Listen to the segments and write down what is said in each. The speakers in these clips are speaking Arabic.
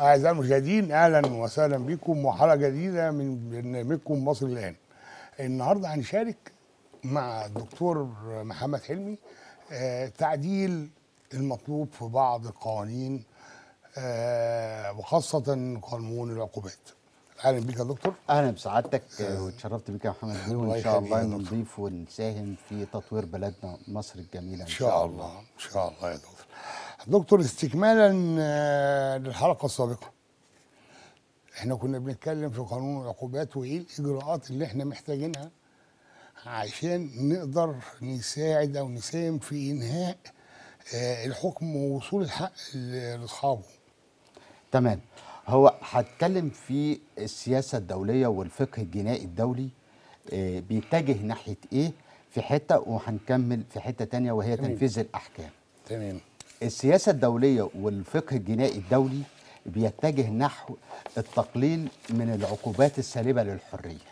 أعزائي المشاهدين أهلا وسهلا بكم وحلقة جديدة من برنامجكم مصر الآن. النهارده هنشارك مع الدكتور محمد حلمي آه، تعديل المطلوب في بعض القوانين آه، وخاصة قانون العقوبات. اهلا بك يا دكتور اهلا بسعادتك آه. واتشرفت بك يا محمد حلمي وان شاء الله نضيف ونساهم في تطوير بلدنا مصر الجميله ان شاء الله ان شاء الله يا دكتور دكتور استكمالا آه، للحلقه السابقه احنا كنا بنتكلم في قانون العقوبات وايه الاجراءات اللي احنا محتاجينها عشان نقدر نساعد او نساهم في انهاء آه، الحكم ووصول الحق لاصحابه تمام هو هتكلم في السياسه الدوليه والفقه الجنائي الدولي آه، بيتجه ناحيه ايه في حته وهنكمل في حته تانية وهي تمام. تنفيذ الاحكام تمام السياسة الدولية والفقه الجنائي الدولي بيتجه نحو التقليل من العقوبات السالبة للحرية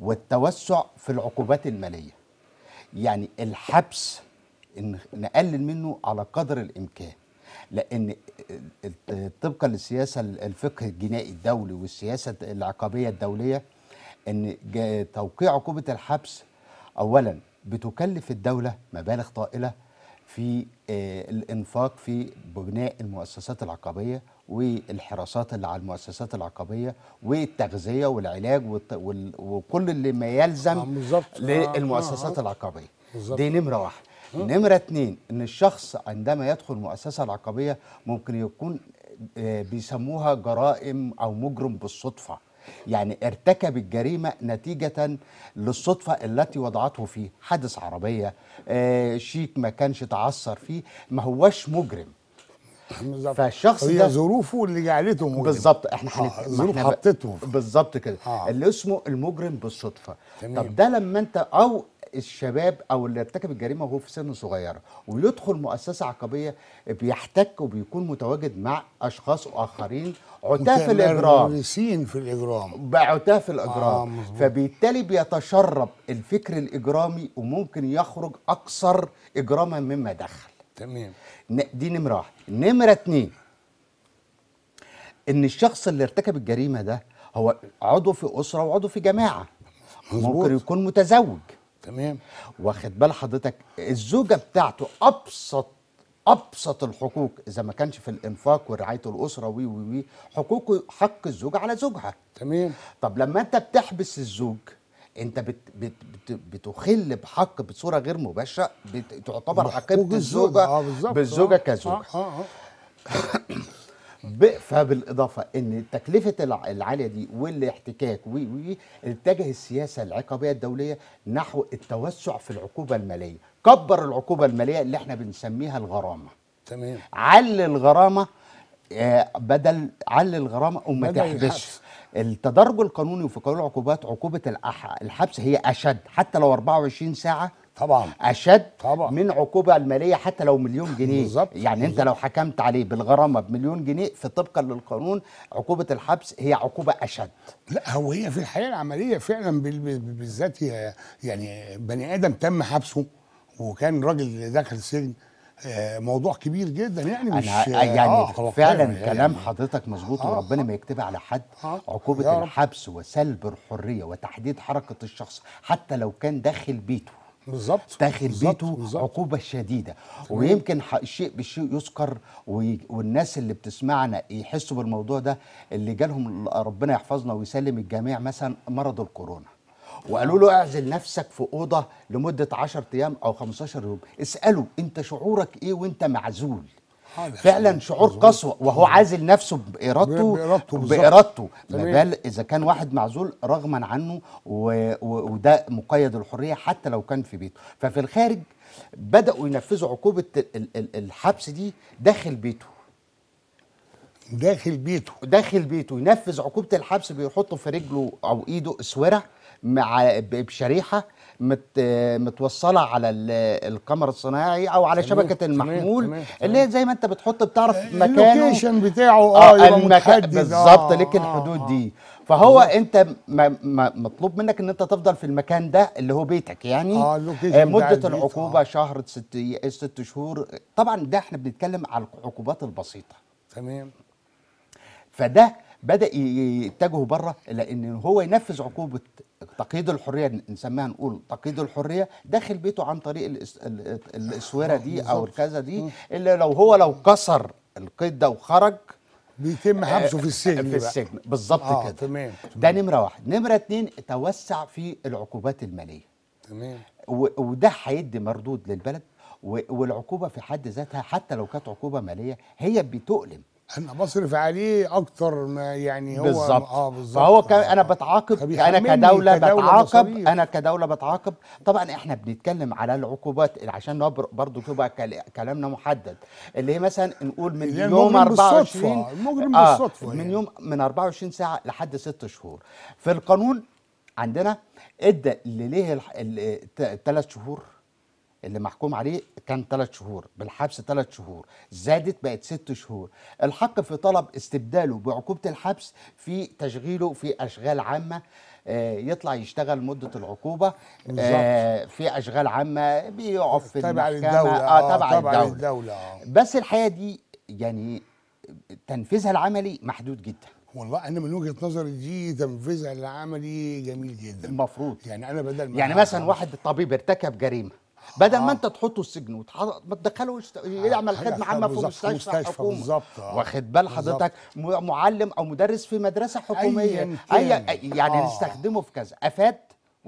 والتوسع في العقوبات المالية يعني الحبس نقلل منه على قدر الإمكان لأن طبقا للسياسة الفقه الجنائي الدولي والسياسة العقابية الدولية أن توقيع عقوبة الحبس أولا بتكلف الدولة مبالغ طائلة في آه، الانفاق في بناء المؤسسات العقبيه والحراسات اللي على المؤسسات العقبيه والتغذيه والعلاج وكل اللي ما يلزم آه، آه، للمؤسسات العقبيه دي نمره واحد نمره اتنين ان الشخص عندما يدخل مؤسسه العقبيه ممكن يكون بيسموها جرائم او مجرم بالصدفه يعني ارتكب الجريمة نتيجة للصدفة التي وضعته فيه حادث عربية آه، شيك ما كانش تعثر فيه ما هوش مجرم بالظبط فالشخص هي ده ظروفه اللي جعلته مجرم بالظبط احنا آه الظروف حطته بالظبط كده آه. اللي اسمه المجرم بالصدفه تمام. طب ده لما انت او الشباب او اللي ارتكب الجريمه وهو في سن صغيره ويدخل مؤسسه عقابيه بيحتك وبيكون متواجد مع اشخاص اخرين عتاه في الاجرام في الاجرام عتاه في الاجرام آه فبالتالي بيتشرب الفكر الاجرامي وممكن يخرج اكثر اجراما مما دخل تمام دي نمره واحد نمره اتنين ان الشخص اللي ارتكب الجريمه ده هو عضو في اسره وعضو في جماعه ممكن يكون متزوج تمام واخد بال حضرتك الزوجه بتاعته ابسط ابسط الحقوق اذا ما كانش في الانفاق ورعايه الاسره وي وي وي حقوق حق الزوجه على زوجها تمام طب لما انت بتحبس الزوج انت بت بت بت بتخل بحق بصوره غير مباشره بتعتبر حقيقه الزوجه آه، بالزوجه آه، كزوجه آه آه آه. فبالاضافه ان تكلفه العاليه دي والاحتكاك اتجه السياسه العقابيه الدوليه نحو التوسع في العقوبه الماليه كبر العقوبه الماليه اللي احنا بنسميها الغرامه تمام عل الغرامه آه، بدل عل الغرامه وما تحبسش التدرج القانوني وفي قانون العقوبات عقوبه الحبس هي اشد حتى لو 24 ساعه طبعا اشد طبعا من عقوبه الماليه حتى لو مليون جنيه بالزبط يعني بالزبط. انت لو حكمت عليه بالغرامه بمليون جنيه في طبقا للقانون عقوبه الحبس هي عقوبه اشد لا هو هي في الحياه العمليه فعلا بالذات يعني بني ادم تم حبسه وكان راجل دخل السجن آه، موضوع كبير جدا يعني مش يعني آه, آه، فعلا يعني كلام يعني حضرتك مظبوط آه وربنا آه. ما يكتفي على حد آه عقوبه الحبس وسلب الحريه وتحديد حركه الشخص حتى لو كان داخل بيته بالظبط داخل بيته بالزبط. عقوبه شديده طبعا. ويمكن الشيء بالشيء يذكر والناس اللي بتسمعنا يحسوا بالموضوع ده اللي جالهم ربنا يحفظنا ويسلم الجميع مثلا مرض الكورونا وقالوا له اعزل نفسك في اوضه لمده 10 ايام او 15 يوم اساله انت شعورك ايه وانت معزول فعلا شعور قسوه وهو عازل نفسه بارادته بارادته, بإرادته. ما بال اذا كان واحد معزول رغما عنه وده مقيد الحريه حتى لو كان في بيته ففي الخارج بداوا ينفذوا عقوبه الحبس دي داخل بيته داخل بيته داخل بيته ينفذ عقوبه الحبس بيحطه في رجله او ايده اسوره مع بشريحه مت متوصله على القمر الصناعي او على شبكه المحمول اللي هي زي ما انت بتحط بتعرف مكانه اللوكيشن بتاعه اه, آه بالظبط لك آه. الحدود دي فهو آه. انت ما ما مطلوب منك ان انت تفضل في المكان ده اللي هو بيتك يعني آه, آه، مده العقوبه آه. شهر ست ست شهور طبعا ده احنا بنتكلم على العقوبات البسيطه تمام فده بدا يتجهوا بره لان هو ينفذ عقوبه تقييد الحريه نسميها نقول تقييد الحريه داخل بيته عن طريق الاسوره دي او الكذا دي اللي لو هو لو كسر القيد ده وخرج بيتم حبسه في آه، السجن في السجن بالظبط آه كده تمام ده نمره واحد نمره اتنين توسع في العقوبات الماليه تمام وده هيدي مردود للبلد والعقوبه في حد ذاتها حتى لو كانت عقوبه ماليه هي بتؤلم انا بصرف عليه اكتر ما يعني هو بالظبط اه بالظبط فهو كان انا بتعاقب انا كدوله, كدولة بتعاقب انا كدوله بتعاقب طبعا احنا بنتكلم على العقوبات عشان برضه تبقى كلامنا محدد اللي هي مثلا نقول من يوم 24 المجرم آه بالصدفه يعني. من يوم من 24 ساعه لحد 6 شهور في القانون عندنا ادى اللي ليه الثلاث شهور اللي محكوم عليه كان ثلاث شهور بالحبس ثلاث شهور زادت بقت ست شهور الحق في طلب استبداله بعقوبة الحبس في تشغيله في أشغال عامة آه، يطلع يشتغل مدة العقوبة آه، في أشغال عامة بيقف في تبع للدولة آه،, آه تبع, تبع الدولة, الدولة. بس الحقيقة دي يعني تنفيذها العملي محدود جدا والله انا من وجهه نظري دي تنفيذها العملي جميل جدا المفروض يعني انا بدل ما يعني مثلا واحد طبيب ارتكب جريمه بدل ما آه. انت تحطه السجن ما وتدخله يعمل آه، خدمه عامه في مستشفى بالظبط آه. واخد بال حضرتك معلم او مدرس في مدرسه حكوميه أي يعني نستخدمه في كذا افاد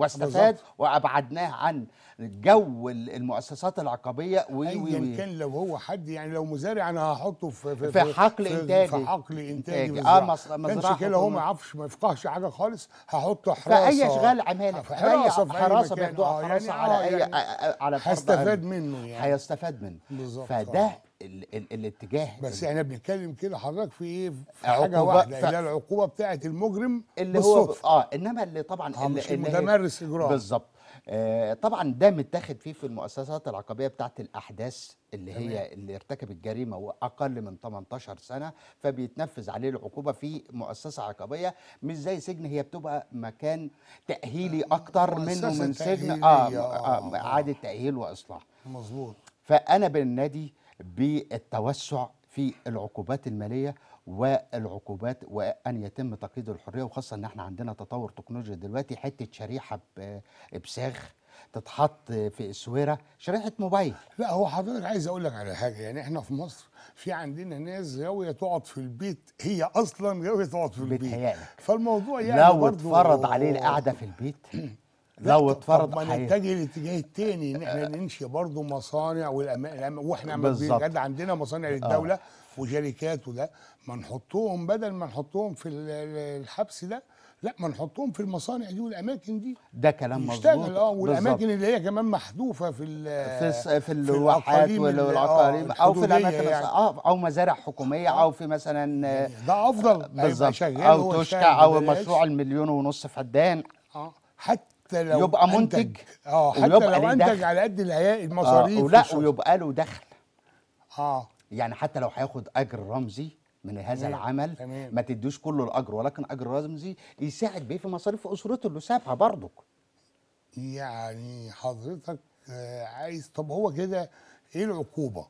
واستفاد وابعدناه عن جو المؤسسات العقابيه و ايا كان لو هو حد يعني لو مزارع انا هحطه في في, في حقل انتاجي في حقل انتاجي اه مزرعه مش كده هو ما يعرفش ما يفقهش حاجه خالص هحطه حراسه في اي اشغال عماله في اي حراسه في آه، حراسه بياخدوها يعني حراسه على آه، اي يعني على هستفاد منه يعني هيستفاد منه بالظبط فده ال ال الاتجاه بس احنا بنتكلم كده حضرتك في ايه في حاجه واحده اللي اللي العقوبه بتاعه المجرم اللي بالصدف. هو اه انما اللي طبعا آه اللي مش المتمرس اجرام بالظبط آه طبعا ده متاخد فيه في المؤسسات العقابيه بتاعه الاحداث اللي هي اللي ارتكب الجريمه واقل من 18 سنه فبيتنفذ عليه العقوبه في مؤسسه عقابيه مش زي سجن هي بتبقى مكان تاهيلي آه، اكتر منه من سجن اه, آه, آه, آه, آه, آه, آه, آه, آه, تاهيل واصلاح مظبوط فانا بالنادي آه, بالتوسع في العقوبات الماليه والعقوبات وان يتم تقييد الحريه وخاصه ان احنا عندنا تطور تكنولوجيا دلوقتي حته شريحه بساغ تتحط في اسويره شريحه موبايل لا هو حضرتك عايز اقول لك على حاجه يعني احنا في مصر في عندنا ناس غاويه تقعد في البيت هي اصلا غاويه تقعد في البيت بتهيألك فالموضوع يعني لو اتفرض عليه القعده في البيت لو اتفرض ما نتجه الاتجاه الثاني ان احنا آه. ننشئ برضه مصانع والأم... واحنا بجد عندنا مصانع آه. للدوله آه. وشركات وده ما نحطهم بدل ما نحطهم في الحبس ده لا ما نحطهم في المصانع دي والاماكن دي ده كلام مظبوط يشتغل اه والاماكن بالزبط. اللي هي كمان محذوفه في في, في الواحات آه، والعقاريب او في الاماكن يعني. اه او مزارع حكوميه آه. او في مثلا يعني ده افضل بالظبط او تشكى او مشروع المليون ونص فدان اه حتى حتى لو يبقى منتج, اه حتى لو انتج دخل. على قد آه، المصاريف آه ويبقى له دخل اه يعني حتى لو هياخد اجر رمزي من هذا مم. العمل تمام. ما تديوش كله الاجر ولكن اجر رمزي يساعد بيه في مصاريف اسرته اللي سابها برضك يعني حضرتك آه، عايز طب هو كده ايه العقوبه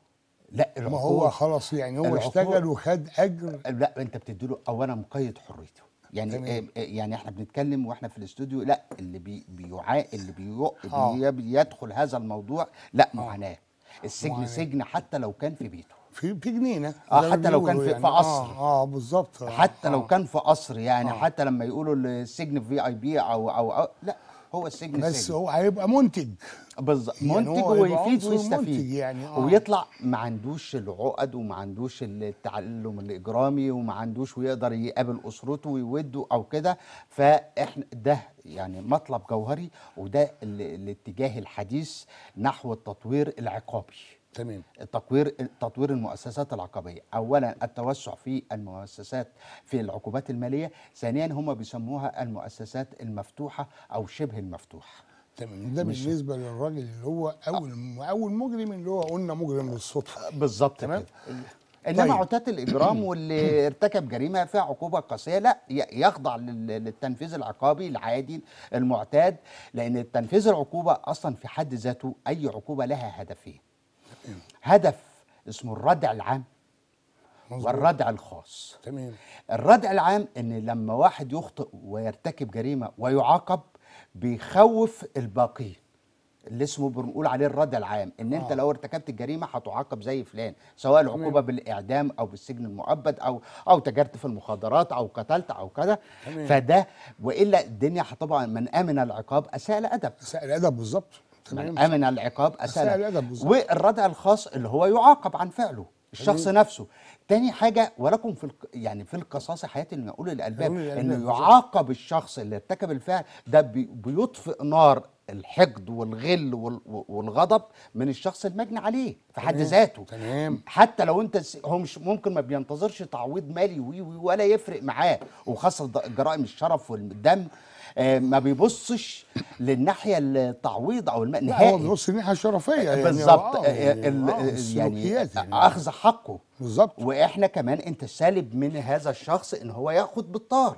لا العقوبه ما هو خلاص يعني هو اشتغل وخد اجر لا انت بتديله اولا مقيد حريته يعني جميل. آه، آه، يعني احنا بنتكلم واحنا في الاستوديو لا اللي بي بيعاء اللي آه. بي بيدخل هذا الموضوع لا معاناه السجن معاناة. سجن حتى لو كان في بيته في في جنينه اه حتى لو كان في, يعني في قصر اه, آه بالظبط حتى آه لو كان في قصر يعني آه حتى لما يقولوا السجن في اي بي او او, أو لا هو السجن بس سجن. هو هيبقى منتج بالظبط يعني منتج ويفيد ويستفيد يعني آه. ويطلع ما عندوش العقد وما عندوش التعلم الاجرامي وما عندوش ويقدر يقابل اسرته ويوده او كده فاحنا ده يعني مطلب جوهري وده الاتجاه الحديث نحو التطوير العقابي تمام التطوير تطوير المؤسسات العقبيه اولا التوسع في المؤسسات في العقوبات الماليه ثانيا هم بيسموها المؤسسات المفتوحه او شبه المفتوحه تمام ده بالنسبه للراجل اللي هو اول آه. اول مجرم اللي هو قلنا مجرم بالصدفه آه، بالظبط تمام انما طيب. الاجرام واللي ارتكب جريمه فيها عقوبه قاسيه لا يخضع للتنفيذ العقابي العادي المعتاد لان تنفيذ العقوبه اصلا في حد ذاته اي عقوبه لها هدفين هدف اسمه الردع العام مزبوط. والردع الخاص تمام الردع العام ان لما واحد يخطئ ويرتكب جريمه ويعاقب بيخوف الباقين اللي اسمه بنقول عليه الردع العام ان آه. انت لو ارتكبت الجريمه هتعاقب زي فلان سواء تمام. العقوبه بالاعدام او بالسجن المؤبد او او تجرت في المخدرات او قتلت او كذا فده والا الدنيا طبعا من امن العقاب اساء الادب اساء الادب بالظبط تمام امن العقاب اساء الادب والردع الخاص اللي هو يعاقب عن فعله الشخص تمام. نفسه تاني حاجة ولكم في يعني في القصاص حياة المقول الألباب إنه يعاقب الشخص اللي ارتكب الفعل ده بيطفئ نار الحقد والغل والغضب من الشخص المجني عليه في حد ذاته تمام حتى لو انت هو مش ممكن ما بينتظرش تعويض مالي وي ولا يفرق معاه وخاصه جرائم الشرف والدم آه، ما بيبصش للناحيه التعويض او النهائي لا هو بيبص للناحيه الشرفيه يعني بالظبط آه يعني, يعني, يعني اخذ حقه بالظبط واحنا كمان انت سالب من هذا الشخص ان هو ياخد بالطار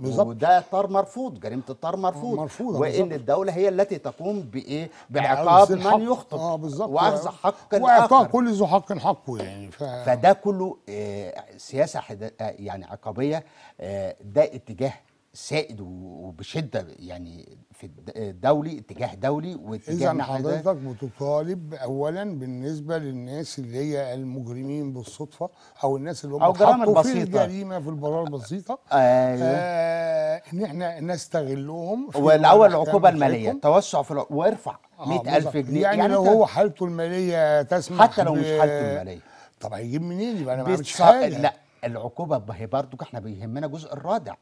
بالظبط وده طار مرفوض جريمه الطار مرفوض مرفوضه وان بالزبط. الدوله هي التي تقوم بايه يعني بعقاب من يخطب اه بالظبط واخذ حق واعطاء كل ذو حق حقه يعني ف... فده كله آه سياسه حد... آه يعني عقابيه آه ده اتجاه سائد وبشده يعني في الدولي اتجاه دولي واتجاه اذا حضرتك بتطالب اولا بالنسبه للناس اللي هي المجرمين بالصدفه او الناس اللي هم اتحطوا في الجريمه في البراءه البسيطه آه, آه ان احنا نستغلهم والاول العقوبه الماليه توسع في وارفع 100000 آه جنيه يعني, يعني لو هو حالته الماليه تسمح حتى لو مش حالته الماليه طب هيجيب منين يبقى انا ما حاجه لا العقوبه هي برضو احنا بيهمنا جزء الرادع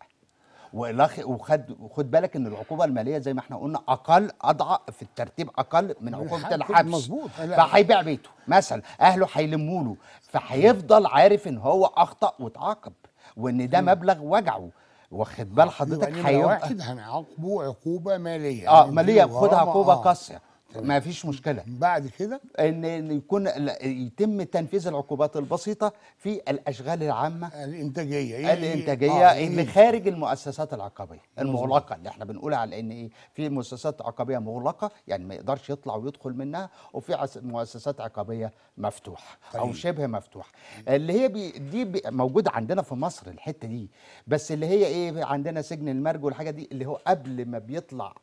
وخد وخد بالك ان العقوبه الماليه زي ما احنا قلنا اقل اضعف في الترتيب اقل من عقوبه الحبس مظبوط فهيبيع بيته مثلا اهله هيلموا له فهيفضل عارف ان هو اخطا واتعاقب وان ده مبلغ وجعه واخد بال آه، حضرتك هيبقى واحد هنعاقبه عقوبه ماليه اه ماليه يعني خدها عقوبه آه. قاسيه ما فيش مشكله بعد كده ان يكون يتم تنفيذ العقوبات البسيطه في الاشغال العامه الانتاجيه إيه الانتاجيه آه اللي إيه؟ خارج المؤسسات العقابيه المغلقه اللي احنا بنقول على ان ايه في مؤسسات عقابيه مغلقه يعني ما يقدرش يطلع ويدخل منها وفي مؤسسات عقابيه مفتوحه او طيب. شبه مفتوحه اللي هي بي دي بي موجوده عندنا في مصر الحته دي بس اللي هي ايه عندنا سجن المرج والحاجه دي اللي هو قبل ما بيطلع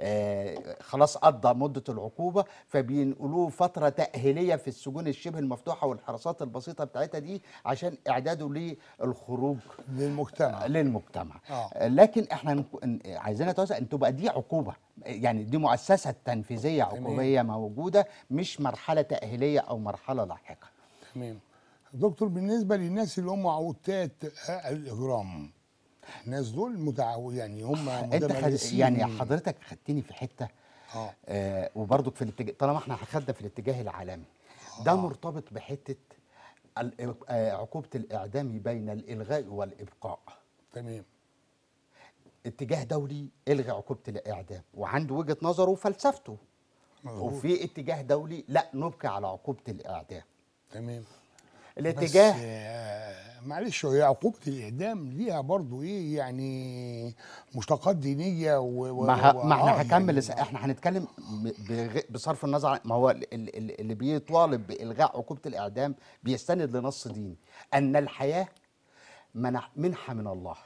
آه، خلاص قضى مده العقوبه فبينقلوه فتره تاهيليه في السجون الشبه المفتوحه والحراسات البسيطه بتاعتها دي عشان اعداده للخروج للمجتمع آه، للمجتمع آه. آه. لكن احنا عايزين نتوسع ان تبقى دي عقوبه يعني دي مؤسسة تنفيذية عقوبية موجودة مش مرحلة تأهيلية أو مرحلة لاحقة تمام دكتور بالنسبة للناس اللي هم عوتات الإجرام الناس دول متعو يعني هم انت يعني حضرتك خدتني في حته اه, آه وبرضك في الاتجاه طالما احنا خدنا في الاتجاه العالمي آه. ده مرتبط بحته آه، عقوبه الاعدام بين الالغاء والابقاء تمام اتجاه دولي الغي عقوبه الاعدام وعنده وجهه نظره وفلسفته مزبوط. وفي اتجاه دولي لا نبقي على عقوبه الاعدام تمام الاتجاه بس آه، معلش هي عقوبه الاعدام ليها برضو ايه يعني مشتقات دينيه و, و... ما, ما احنا هكمل آه، يعني احنا هنتكلم بصرف النظر ما هو اللي بيطالب بالغاء عقوبه الاعدام بيستند لنص ديني ان الحياه منحه من الله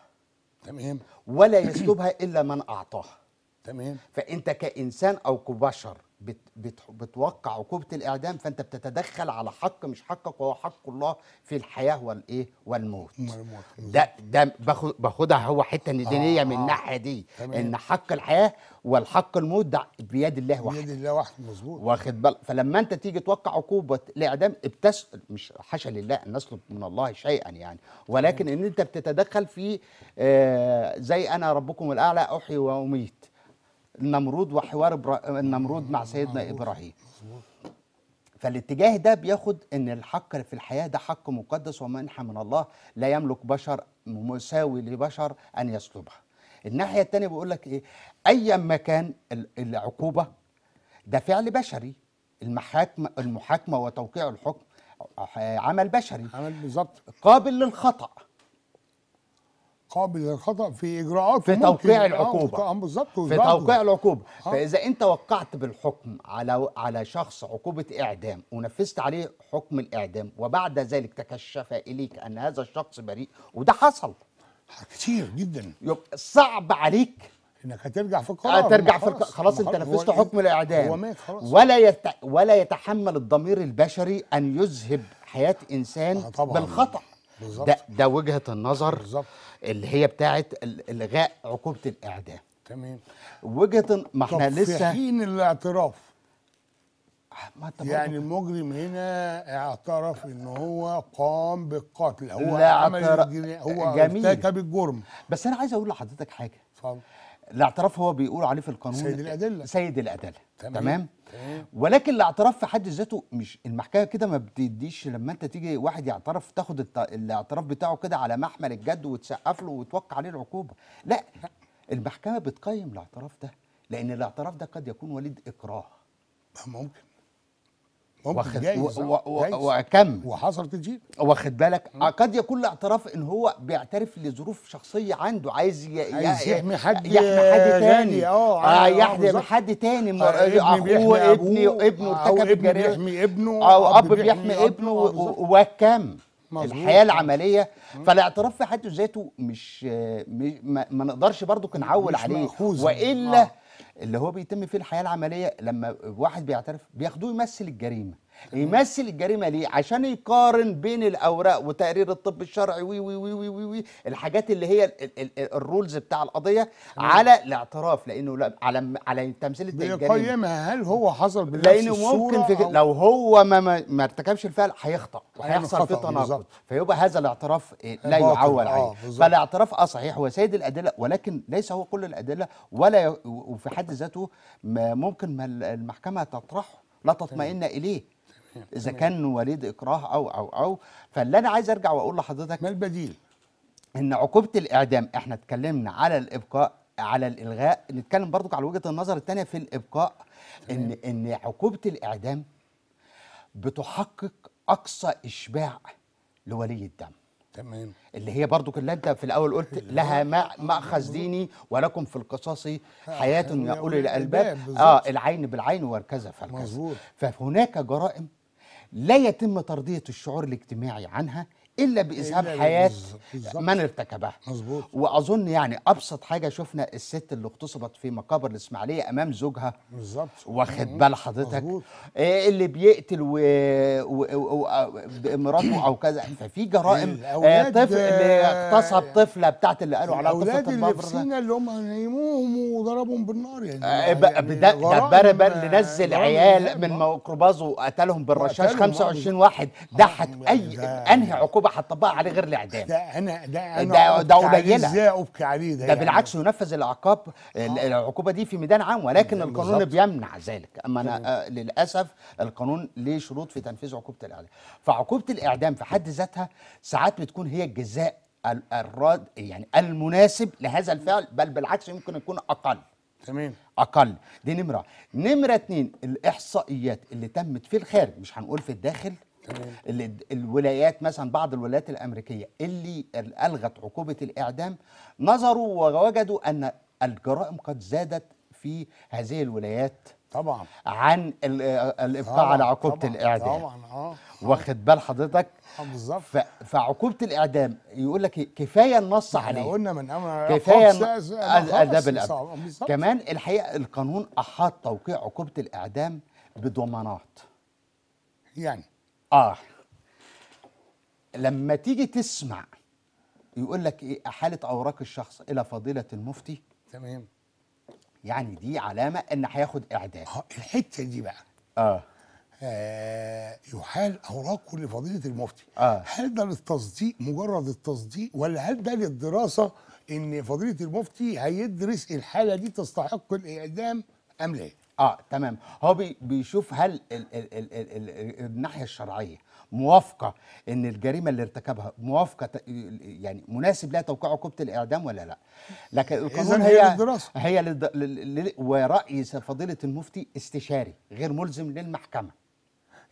تمام ولا يسلبها الا من اعطاها تمام فانت كانسان او كبشر بت بتوقع عقوبه الاعدام فانت بتتدخل على حق مش حقك وهو حق الله في الحياه والايه والموت ده ده باخدها هو حته دينيه آه من الناحيه آه، دي تمام. ان حق الحياه والحق الموت ده بيد الله وحده بيد الله وحده مظبوط واخد بالك فلما انت تيجي توقع عقوبه الاعدام بتسال مش حاشا لله ان نسلب من الله شيئا يعني ولكن ان انت بتتدخل في آه زي انا ربكم الاعلى احيي واميت النمرود وحوار برا... النمرود مع سيدنا ابراهيم فالاتجاه ده بياخد ان الحق في الحياه ده حق مقدس ومنحه من الله لا يملك بشر مساوي لبشر ان يسلبها الناحيه الثانيه بيقول لك ايه ايا ما كان العقوبه ده فعل بشري المحاكمه المحاكمه وتوقيع الحكم عمل بشري عمل بالظبط قابل للخطأ قابل للخطا في اجراءات في توقيع يعني، آه، العقوبه بالظبط في توقيع العقوبه آه. فاذا انت وقعت بالحكم على على شخص عقوبه اعدام ونفذت عليه حكم الاعدام وبعد ذلك تكشف اليك ان هذا الشخص بريء وده حصل كتير جدا يبقى صعب عليك انك هترجع في القرار هترجع آه، في القرار خلاص انت نفذت حكم إيه؟ الاعدام هو مات خلاص ولا يت... ولا يتحمل الضمير البشري ان يذهب حياه انسان آه طبعا بالخطا بالظبط ده ده وجهه النظر بالظبط اللي هي بتاعه الغاء عقوبه الاعدام تمام وجهه ما احنا لسه في حين الاعتراف آه، يعني المجرم هنا اعترف ان هو قام بالقتل هو لا عمل هو جميل. ارتكب الجرم بس انا عايز اقول لحضرتك حاجه اتفضل الاعتراف هو بيقول عليه في القانون سيد الادله سيد الادله تمام, تمام؟ ولكن الاعتراف في حد ذاته مش المحكمه كده ما بتديش لما انت تيجي واحد يعترف تاخد الاعتراف بتاعه كده على محمل الجد وتسقف له وتوقع عليه العقوبه لا المحكمه بتقيم الاعتراف ده لان الاعتراف ده قد يكون وليد اكراه ممكن واخد جايز و... آه، و... وحصلت تجيب واخد بالك آه، قد يكون الاعتراف ان هو بيعترف لظروف شخصيه عنده عايز ي... عايز يحمي حد يحمي حد تاني اه, آه، يحمي حد تاني مر... اخوه ابني ابنه ارتكب ابن بيحمي ابنه او اب بيحمي ابنه وكم الحياه العمليه فالاعتراف في حد ذاته مش ما نقدرش برضو نعول عليه والا اللي هو بيتم فيه الحياه العمليه لما واحد بيعترف بياخدوه يمثل الجريمه يمثل الجريمه ليه عشان يقارن بين الاوراق وتقرير الطب الشرعي وي وي وي وي, وي, وي الحاجات اللي هي الرولز بتاع القضيه نعم. على الاعتراف لانه على على تمثيل الجريمه هل هو حصل بنفس لانه ممكن في لو هو ما ما ما ارتكبش الفعل هيخطا وهيحصل يعني في تناقض فيبقى هذا الاعتراف آه، لا يعول آه، عليه فالاعتراف اه صحيح هو سيد الادله ولكن ليس هو كل الادله ولا وفي حد ذاته ممكن ما المحكمه تطرحه لا تطمئن اليه اذا كان وليد اكراه او او او فاللي انا عايز ارجع واقول لحضرتك ما البديل ان عقوبه الاعدام احنا اتكلمنا على الابقاء على الالغاء نتكلم برضك على وجهه النظر الثانيه في الابقاء ان ان عقوبه الاعدام بتحقق اقصى اشباع لولي الدم تمام اللي هي برضو كلها انت في الاول قلت لها ماخذ ديني ولكم في القصاص حياه يقول الالباب اه العين بالعين والكذا فالكذا مظبوط فهناك جرائم لا يتم ترضيه الشعور الاجتماعي عنها الا باذهاب حياه بالزبط. من ارتكبها مظبوط واظن يعني ابسط حاجه شفنا الست اللي اغتصبت في مقابر الاسماعيليه امام زوجها بالظبط واخد بال حضرتك إيه اللي بيقتل و... و... و... و... مراته او كذا ففي جرائم آه طفل اللي آه، اغتصب طفله بتاعت اللي قالوا على الاولاد اللي في سينا اللي هم نيموهم وضربهم بالنار يعني, آه يعني ده بربر اللي نزل آه، عيال من ميكروباز وقتلهم بالرشاش 25 واحد آه، ده هت اي انهي عقوبه هتطبقها عليه غير الاعدام ده انا ده انا ده ده قليله ازاي ابكي عليه ده, ده يعني بالعكس ينفذ العقاب آه. العقوبه دي في ميدان عام ولكن القانون بالزبط. بيمنع ذلك اما انا آه، للاسف القانون ليه شروط في تنفيذ عقوبه الاعدام فعقوبه الاعدام في حد ذاتها ساعات بتكون هي الجزاء الراد يعني المناسب لهذا الفعل بل بالعكس يمكن يكون اقل تمام اقل دي نمره نمره اتنين الاحصائيات اللي تمت في الخارج مش هنقول في الداخل اللي الولايات مثلا بعض الولايات الامريكيه اللي الغت عقوبه الاعدام نظروا ووجدوا ان الجرائم قد زادت في هذه الولايات طبعا عن الابقاء على عقوبه طبعًا الاعدام طبعا اه, آه. واخد بال حضرتك آه، بالظبط فعقوبه الاعدام يقول لك إيه؟ كفايه النص عليه قلنا من كفايه اداب الاب كمان الحقيقه القانون احاط توقيع عقوبه الاعدام بضمانات يعني اه لما تيجي تسمع يقول لك ايه احاله اوراق الشخص الى فضيله المفتي تمام يعني دي علامه ان هياخد اعدام آه، الحته دي بقى اه آه يحال اوراقه لفضيله المفتي آه. هل ده للتصديق مجرد التصديق ولا هل ده للدراسه ان فضيله المفتي هيدرس الحاله دي تستحق الاعدام ام لا اه تمام هو بي بيشوف هل ال ال ال ال ال الناحيه الشرعيه موافقه ان الجريمه اللي ارتكبها موافقه يعني مناسب لها توقيع عقوبه الاعدام ولا لا لكن القانون هي هي للدراسه هي للد ل... ل... ل... وراي فضيله المفتي استشاري غير ملزم للمحكمه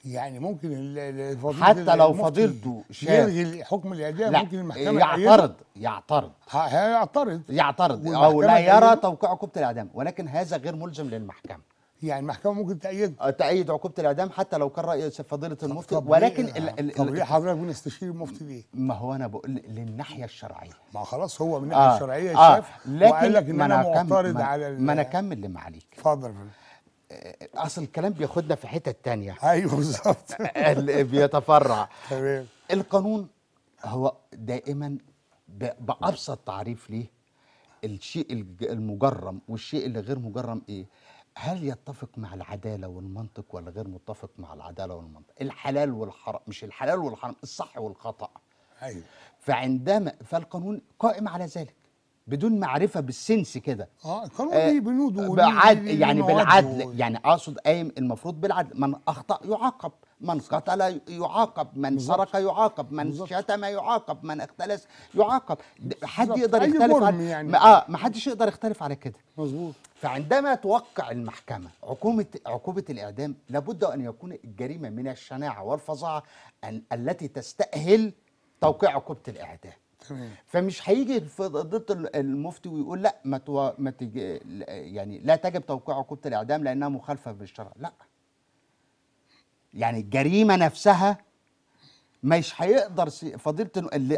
يعني ممكن الفضيله حتى لو فضيلته يلغي حكم الاعدام ممكن المحكمه يعترض يعترض هيعترض يعترض او لا يرى توقيع عقوبه الاعدام ولكن هذا غير ملزم للمحكمه يعني المحكمه ممكن تأيد أه، تأيد عقوبه الاعدام حتى لو كان رأي فضيله المفتي طب ولكن طب طب ليه حضرتك بنستشير المفتي ليه؟ ما هو انا بقول للناحيه الشرعيه ما خلاص هو من آه، الناحيه آه الشرعيه آه شاف آه لكن وقال لك ان انا معترض على ما انا اكمل لمعاليك اتفضل اصل الكلام بياخدنا في حته تانية ايوه بالظبط بيتفرع تمام القانون هو دائما بابسط تعريف ليه الشيء المجرم والشيء اللي غير مجرم ايه هل يتفق مع العداله والمنطق ولا غير متفق مع العداله والمنطق الحلال والحرام مش الحلال والحرام الصح والخطا ايوه فعندما فالقانون قائم على ذلك بدون معرفه بالسنس كده اه القانون آه ليه بنوده بعد يعني بالعدل يعني, يعني اقصد قايم المفروض بالعدل من اخطا يعاقب من قتل يعاقب من بالزبط. سرق يعاقب من بالزبط. شتم يعاقب من اختلس يعاقب حد يقدر يختلف على يعني. اه ما حدش يقدر يختلف على كده مظبوط فعندما توقع المحكمه عقوبه عقوبه الاعدام لابد ان يكون الجريمه من الشناعه والفظاعه التي تستاهل توقيع عقوبه الاعدام فمش هيجي ضد المفتي ويقول لا ما تو... ما تج... يعني لا تجب توقيع عقوبه الاعدام لانها مخالفه بالشرع لا يعني الجريمه نفسها مش هيقدر فضيله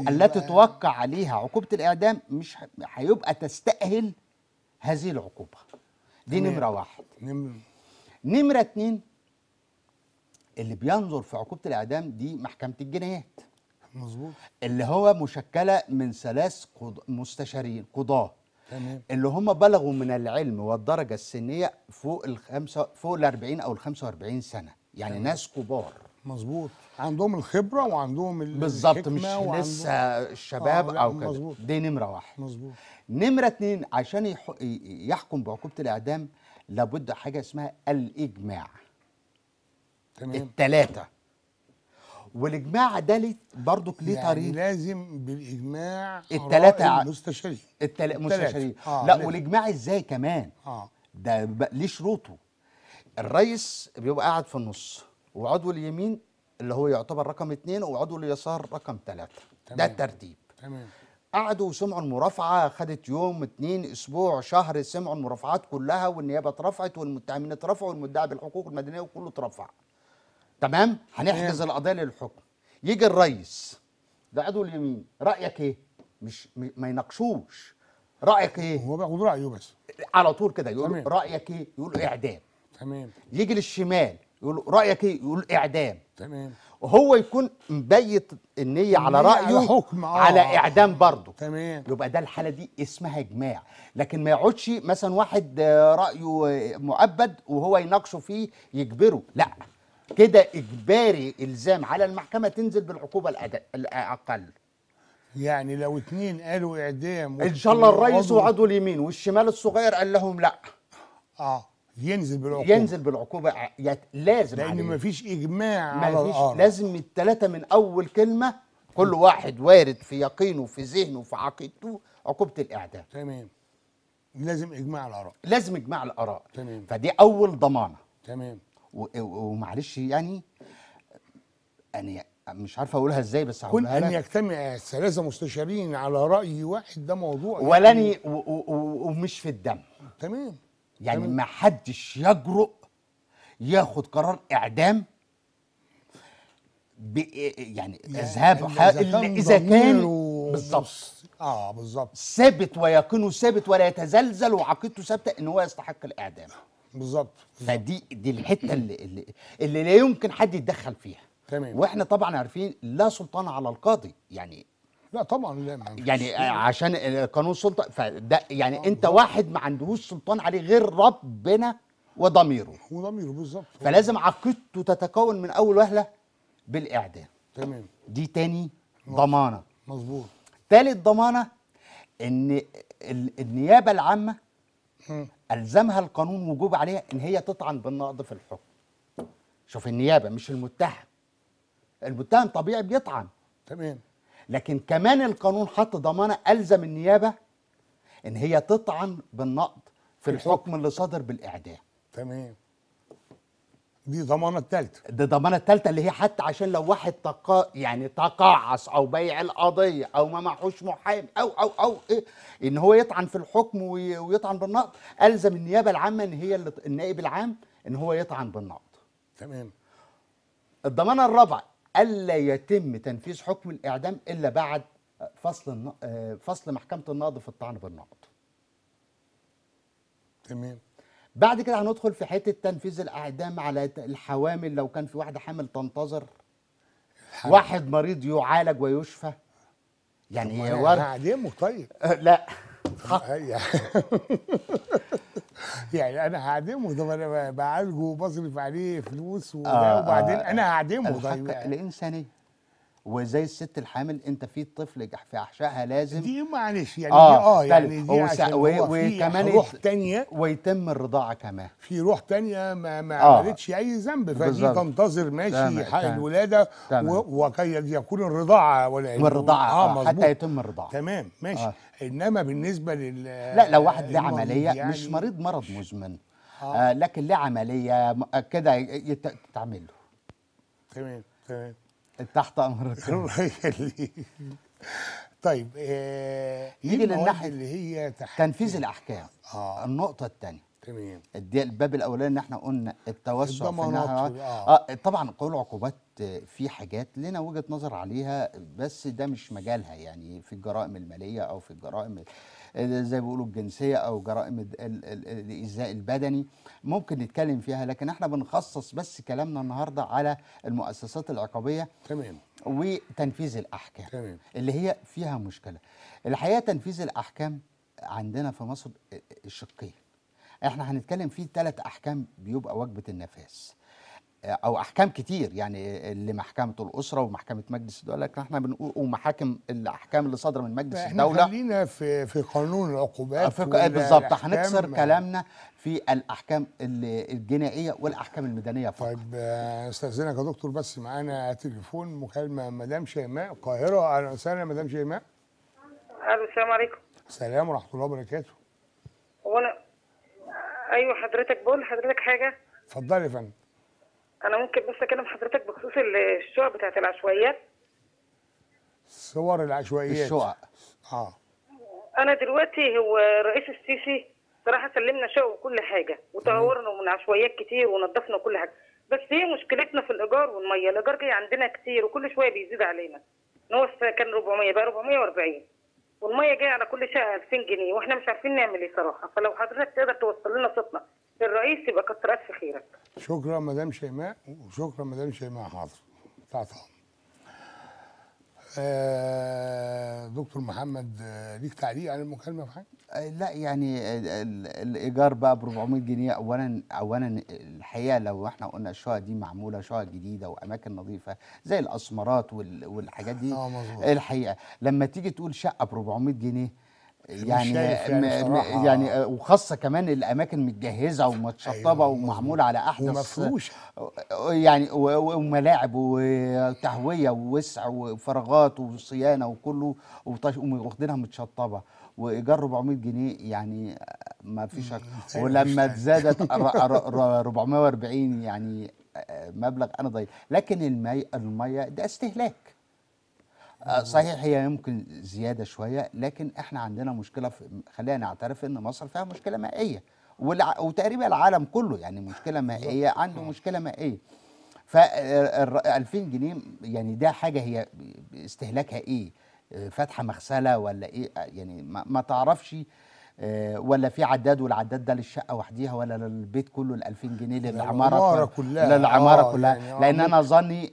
التي توقع عليها عقوبه الاعدام مش هيبقى تستاهل هذه العقوبه دي تمام. نمره واحد نمره نمره اتنين اللي بينظر في عقوبه الاعدام دي محكمه الجنايات مظبوط اللي هو مشكله من ثلاث قض... مستشارين قضاه تمام اللي هم بلغوا من العلم والدرجه السنيه فوق الخمسه فوق ال 40 او ال 45 سنه يعني تمام. ناس كبار مظبوط عندهم الخبره وعندهم بالظبط مش وعندهم... لسه الشباب آه او كده دي نمره واحد مظبوط نمره اتنين عشان يح... يحكم بعقوبه الاعدام لابد حاجه اسمها الاجماع تمام التلاته والاجماع ده برضه ليه يعني لازم بالاجماع الثلاثه المستشارين التل... المستشارين آه لا لازم. والاجماع ازاي كمان آه. ده ليه شروطه الرئيس بيبقى قاعد في النص وعضو اليمين اللي هو يعتبر رقم اثنين وعضو اليسار رقم ثلاثة ده الترتيب تمام قعدوا وسمعوا المرافعة خدت يوم اثنين أسبوع شهر سمعوا المرافعات كلها والنيابة اترفعت والمتهمين اترفعوا والمدعي بالحقوق المدنية وكله اترفع تمام هنحجز القضيه للحكم يجي الرئيس ده عضو اليمين رايك ايه مش ما يناقشوش رايك ايه هو بياخد رايه بس على طول كده يقول تمام. رايك ايه يقول اعدام تمام يجي للشمال يقول رايك ايه يقول اعدام تمام وهو يكون مبيت النيه على رايه على, آه. على اعدام برضه تمام يبقى ده الحاله دي اسمها اجماع لكن ما يقعدش مثلا واحد آه، رايه آه، مؤبد وهو يناقشه فيه يجبره لا كده اجباري الزام على المحكمه تنزل بالعقوبه الاقل يعني لو اتنين قالوا اعدام ان شاء الله الريس وعضو اليمين والشمال الصغير قال لهم لا اه ينزل بالعقوبه ينزل بالعقوبه آه، يت... لازم لان ما مفيش اجماع مفيش على الأرض. لازم الثلاثه من اول كلمه كل واحد وارد في يقينه في ذهنه في عقيدته عقوبه الاعدام تمام لازم اجماع الاراء لازم اجماع الاراء تمام فدي اول ضمانه تمام ومعلش يعني انا مش عارف اقولها ازاي بس كون ان يجتمع ثلاثه مستشارين على راي واحد ده موضوع يعني ولاني ومش في الدم تمام يعني تمام. ما حدش يجرؤ ياخد قرار اعدام يعني, يعني اذهاب اذا كان بالظبط اه بالظبط ثابت ويقينه ثابت ولا يتزلزل وعقيدته ثابته ان هو يستحق الاعدام بالظبط فدي دي الحته اللي, اللي اللي لا يمكن حد يتدخل فيها تمام واحنا طبعا عارفين لا سلطان على القاضي يعني لا طبعا لا يعني عشان قانون السلطه فده يعني آه انت واحد ما عندهوش سلطان عليه غير ربنا وضميره وضميره بالظبط فلازم عقيدته تتكون من اول وهله بالاعدام تمام دي تاني ضمانه مظبوط تالت ضمانه ان النيابه العامه الزمها القانون وجوب عليها ان هي تطعن بالنقض في الحكم شوف النيابه مش المتهم المتهم طبيعي بيطعن تمام لكن كمان القانون حط ضمانه الزم النيابه ان هي تطعن بالنقض في الحكم اللي صادر بالاعدام تمام دي ضمانه التالتة دي ضمانه التالتة اللي هي حتى عشان لو واحد تقا يعني تقاعس او بيع القضيه او ما معهوش محامي او او او إيه ان هو يطعن في الحكم ويطعن بالنقض الزم النيابه العامه ان هي اللي النائب العام ان هو يطعن بالنقض تمام الضمانه الرابعه الا يتم تنفيذ حكم الاعدام الا بعد فصل آه، فصل محكمه النقض في الطعن بالنقض تمام بعد كده هندخل في حته تنفيذ الاعدام على الحوامل لو كان في واحده حامل تنتظر حامل. واحد مريض يعالج ويشفى يعني هي ورد هعدمه طيب أه، لا يعني انا هعدمه ده انا بعالجه وبصرف عليه فلوس آه، وبعدين آه. انا هعدمه طيب الحق يعني. الانسانيه وزي الست الحامل انت في طفل في احشائها لازم دي معلش يعني اه, آه يعني دي عشان و... وكمان روح تانية ويتم الرضاعه كمان في روح تانية ما, ما آه عملتش اي ذنب فدي تنتظر ماشي حق الولاده و... وكي يكون الرضاعه ولا والرضاعه آه, آه حتى يتم الرضاعه تمام ماشي آه انما بالنسبه لل لا لو واحد ليه عمليه يعني مش مريض مرض مزمن آه, آه لكن ليه عمليه كده يتعمل له تمام تمام تحت امرك الله يخليك طيب آه نيجي إيه للناحيه اللي هي تحت تنفيذ الاحكام آه. النقطه الثانيه تمام الباب الاولاني ان احنا قلنا التوسع في آه. آه طبعا قول عقوبات في حاجات لنا وجهه نظر عليها بس ده مش مجالها يعني في الجرائم الماليه او في الجرائم زي ما بيقولوا الجنسيه او جرائم الايذاء البدني آه ممكن نتكلم فيها لكن احنا بنخصص بس كلامنا النهارده على المؤسسات العقابيه تمام وتنفيذ الاحكام تمام. اللي هي فيها مشكله الحقيقه تنفيذ الاحكام عندنا في مصر آه، آه، شقين احنا هنتكلم فيه ثلاث احكام بيبقى وجبه النفاذ آه، او احكام كتير يعني اللي محكمه الاسره ومحكمه مجلس الدوله لكن احنا بنقول ومحاكم الاحكام اللي صادره من مجلس احنا الدوله خلينا في في قانون العقوبات آه، بالظبط هنكسر كلامنا في الاحكام الجنائيه والاحكام المدنيه فقط طيب آه، استاذنك يا دكتور بس معانا تليفون مكالمه مدام شيماء القاهره اهلا وسهلا مدام شيماء الو السلام عليكم السلام ورحمه الله وبركاته وانا ايوه حضرتك بقول لحضرتك حاجه اتفضلي يا فندم انا ممكن بس اكلم حضرتك بخصوص الشقق بتاعت العشوائيات صور العشوائيات الشقق اه انا دلوقتي هو رئيس السيسي صراحه سلمنا شقق وكل حاجه وطورنا من عشوائيات كتير ونظفنا كل حاجه بس هي مشكلتنا في الايجار والميه الايجار جاي عندنا كتير وكل شويه بيزيد علينا ان هو كان 400 بقى 440 والميه جايه على كل شقه 2000 جنيه واحنا مش عارفين نعمل ايه صراحه فلو حضرتك تقدر توصل لنا صوتنا الرئيس يبقى كتر الف خيرك شكرا مدام شيماء وشكرا مدام شيماء حاضر تعطى آه دكتور محمد آه، ليك تعليق على المكالمه في حاجه؟ آه لا يعني آه، الايجار بقى ب 400 جنيه اولا اولا الحقيقه لو احنا قلنا الشقق دي معموله شقق جديده واماكن نظيفه زي الاسمرات والحاجات دي آه الحقيقه لما تيجي تقول شقه ب 400 جنيه يعني يعني, يعني، آه، وخاصه كمان الاماكن متجهزه ومتشطبه أيوة ومعموله على احدث ومفروش يعني وملاعب وتهويه ووسع وفراغات وصيانه وكله واخدينها متشطبه وايجار 400 جنيه يعني ما فيش ولما اتزادت 440 يعني آه، مبلغ انا ضايق لكن الميه الميه ده استهلاك آه، صحيح هي يمكن زياده شويه لكن احنا عندنا مشكله في خلينا نعترف ان مصر فيها مشكله مائيه وتقريبا العالم كله يعني مشكله مائيه عنده اه. مشكله مائيه ف 2000 آه، جنيه يعني ده حاجه هي استهلاكها ايه فاتحه مغسله ولا ايه يعني ما, تعرفش ولا في عداد والعداد ده للشقه وحديها ولا للبيت كله ال 2000 جنيه للعماره كلها للعماره كلها يعني لان انا ظني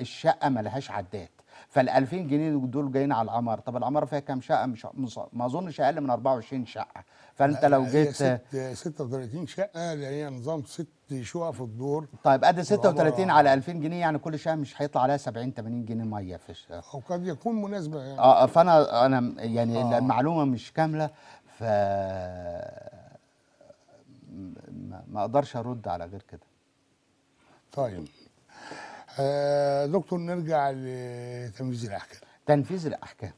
الشقه ملهاش عداد فال 2000 جنيه دول جايين على العماره طب العماره فيها كام شقه مش ما اظنش اقل من 24 شقه فانت لو جيت 36 شقه اللي هي نظام ست شقق في الدور طيب ادي 36 على 2000 جنيه يعني كل شقه مش هيطلع عليها 70 80 جنيه ميه في الشقه او قد يكون مناسبه يعني اه, آه، فانا انا يعني آه. المعلومه مش كامله ف ما اقدرش ارد على غير كده طيب آه، دكتور نرجع لتنفيذ الاحكام تنفيذ الاحكام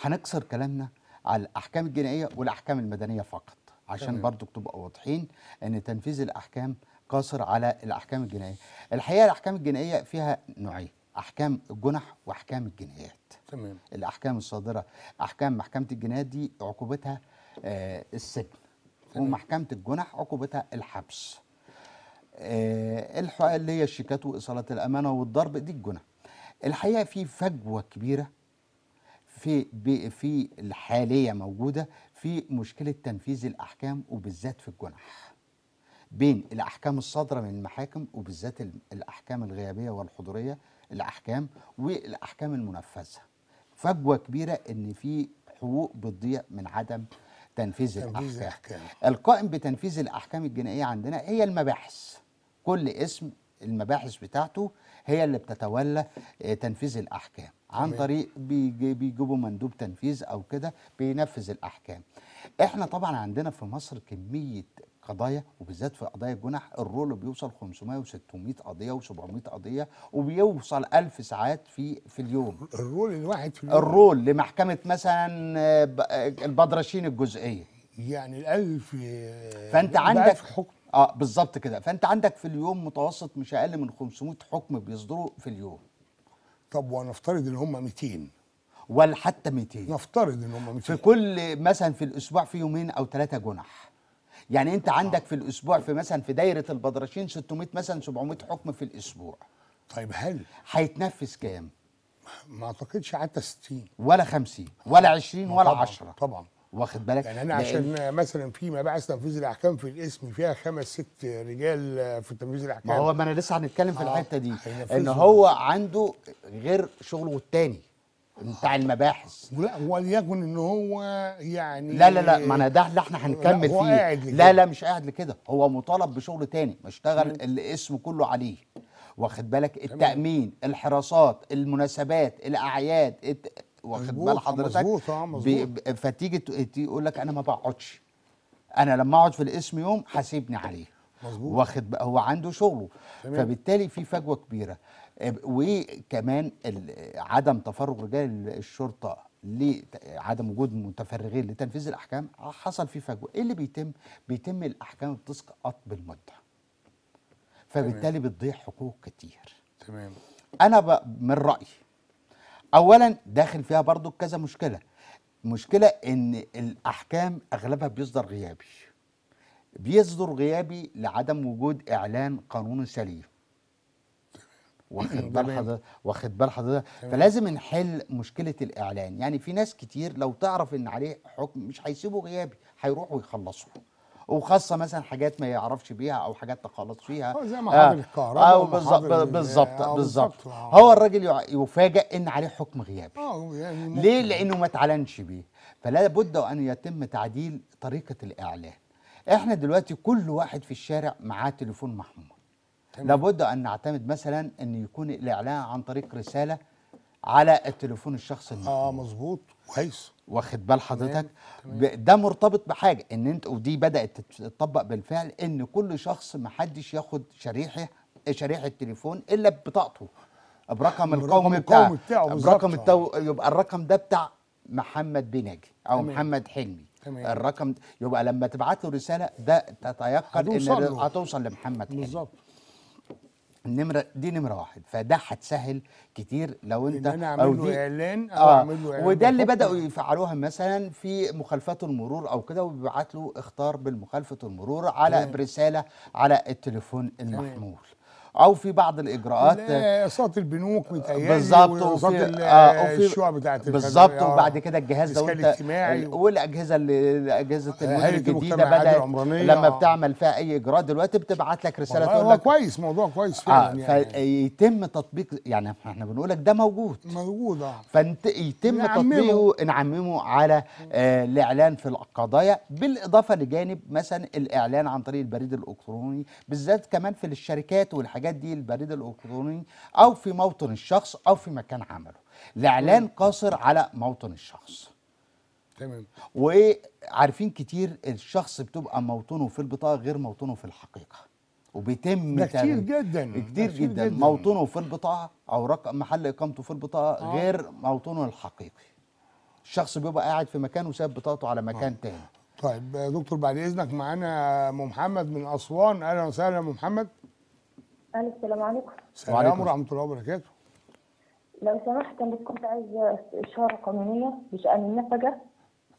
هنكسر كلامنا على الاحكام الجنائيه والاحكام المدنيه فقط عشان تمام. برضو تبقى واضحين ان تنفيذ الاحكام قاصر على الاحكام الجنائيه الحقيقه الاحكام الجنائيه فيها نوعين احكام الجنح واحكام الجنايات تمام الاحكام الصادره احكام محكمه الجنايات دي عقوبتها آه السجن ومحكمه الجنح عقوبتها الحبس آه، الحقوق اللي هي الشيكات وايصالات الامانه والضرب دي الجنح الحقيقه في فجوه كبيره في في الحاليه موجوده في مشكله تنفيذ الاحكام وبالذات في الجنح بين الاحكام الصادره من المحاكم وبالذات الاحكام الغيابيه والحضوريه الاحكام والاحكام المنفذه فجوه كبيره ان في حقوق بتضيع من عدم تنفيذ, تنفيذ الأحكام. الاحكام القائم بتنفيذ الاحكام الجنائيه عندنا هي المباحث كل اسم المباحث بتاعته هي اللي بتتولى آه، تنفيذ الاحكام عن طريق بيجيبوا مندوب تنفيذ او كده بينفذ الاحكام احنا طبعا عندنا في مصر كميه قضايا وبالذات في قضايا الجنح الرول بيوصل 500 و600 قضيه و700 قضيه وبيوصل 1000 ساعات في في اليوم الرول الواحد في اليوم الرول لمحكمه مثلا آه، البدرشين الجزئيه يعني ال1000 آه، فانت عندك حكم اه بالظبط كده فانت عندك في اليوم متوسط مش اقل من 500 حكم بيصدروا في اليوم طب ونفترض ان هم 200 ولا حتى 200 نفترض ان هم 200 في كل مثلا في الاسبوع في يومين او ثلاثه جنح يعني انت آه. عندك في الاسبوع في مثلا في دايره البدرشين 600 مثلا 700 حكم في الاسبوع طيب هل هيتنفذ كام ما اعتقدش حتى 60 ولا 50 ولا 20 ولا 10 طبعا, طبعا واخد بالك يعني انا عشان مثلا في مباحث تنفيذ الاحكام في الاسم فيها خمس ست رجال في تنفيذ الاحكام ما هو ما انا لسه هنتكلم في آه، الحته دي ان هو عنده غير شغله الثاني بتاع المباحث لا وليكن ان هو يعني لا لا لا ما انا ده اللي احنا هنكمل فيه لكده. لا لا مش قاعد لكده هو مطالب بشغل تاني مشتغل الاسم كله عليه واخد بالك التامين الحراسات المناسبات الاعياد واخد بال حضرتك مظبوط اه مظبوط فتيجي تقول لك انا ما بقعدش انا لما اقعد في القسم يوم حاسبني عليه مظبوط واخد هو عنده شغله تمام. فبالتالي في فجوه كبيره آه، وكمان عدم تفرغ رجال الشرطه لعدم وجود متفرغين لتنفيذ الاحكام حصل في فجوه ايه اللي بيتم بيتم الاحكام بتسقط بالمده فبالتالي بتضيع حقوق كتير تمام انا من رايي اولا داخل فيها برضو كذا مشكله مشكله ان الاحكام اغلبها بيصدر غيابي بيصدر غيابي لعدم وجود اعلان قانون سليم واخد بال حضرتك واخد بال حضرتك فلازم نحل مشكله الاعلان يعني في ناس كتير لو تعرف ان عليه حكم مش هيسيبه غيابي هيروحوا يخلصوا وخاصه مثلا حاجات ما يعرفش بيها او حاجات تخلط فيها آه، زي ما الكهرباء آه،, آه بالظبط بالظبط آه. هو الراجل يفاجئ ان عليه حكم غيابي يعني ليه يعني. لانه ما تعلنش بيه فلا بد ان يتم تعديل طريقه الاعلان احنا دلوقتي كل واحد في الشارع معاه تليفون محمول لابد ان نعتمد مثلا ان يكون الاعلان عن طريق رساله على التليفون الشخصي اه مظبوط كويس واخد بال حضرتك ده مرتبط بحاجه ان انت ودي بدات تتطبق بالفعل ان كل شخص ما حدش ياخد شريحه شريحه تليفون الا ببطاقته برقم القومي بتاعه برقم التو... يبقى الرقم ده بتاع محمد بناجي او تمام. محمد حلمي تمام. الرقم يبقى لما تبعت له رساله ده تتيقن ان هتوصل لمحمد حلمي بالظبط نمرة دي نمره واحد فده هتسهل كتير لو انت إن أنا او دي اعلان او آه إعلان وده اللي بداوا يفعلوها مثلا في مخالفات المرور او كده وبيبعت له اختار بالمخالفه المرور على برساله على التليفون المحمول او في بعض الاجراءات صوت البنوك متهيألي بالظبط آه، وفي الشعب بتاعت بالظبط آه، وبعد كده الجهاز ده الاجتماعي والاجهزه اللي اجهزه الوجه الجديده بدات لما بتعمل فيها اي اجراء دلوقتي بتبعت لك رساله تقول لك كويس موضوع كويس آه، فعلا آه يعني فيتم تطبيق يعني احنا بنقول لك ده موجود موجود اه فانت يتم تطبيقه نعممه على آه الاعلان في القضايا بالاضافه لجانب مثلا الاعلان عن طريق البريد الالكتروني بالذات كمان في الشركات والحاجات الحاجات دي البريد الالكتروني او في موطن الشخص او في مكان عمله الاعلان قاصر على موطن الشخص تمام وعارفين كتير الشخص بتبقى موطنه في البطاقه غير موطنه في الحقيقه وبيتم ده كتير جدا كتير جدا, جداً. موطنه في البطاقه او رقم محل اقامته في البطاقه آه. غير موطنه الحقيقي الشخص بيبقى قاعد في مكان وساب بطاقته على مكان آه. تاني طيب دكتور بعد اذنك معانا ام محمد من اسوان اهلا وسهلا ام محمد السلام عليكم السلام عليكم ورحمه الله وبركاته لو سمحت انا كنت عايز اشاره قانونيه بشان النفقه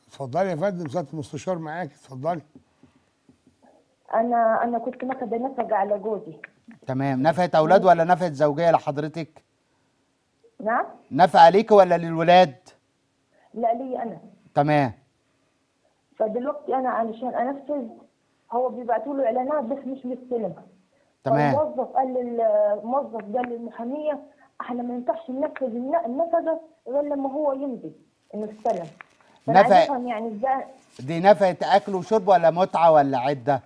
اتفضلي يا فندم سياده المستشار معاك اتفضلي انا انا كنت نفقه نفقه على جوزي تمام نفقه اولاد ولا نفقه زوجيه لحضرتك نعم نفقه ليك ولا للولاد لا لي انا تمام فدلوقتي انا علشان انفذ هو بيبعتوا له اعلانات بس مش مستلم تمام الموظف قال الموظف قال للمحاميه احنا ما ينفعش ننفذ النفقه غير لما هو يمضي انه استلم نفقه يعني ازاي دي نفقه اكل وشرب ولا متعه ولا عده؟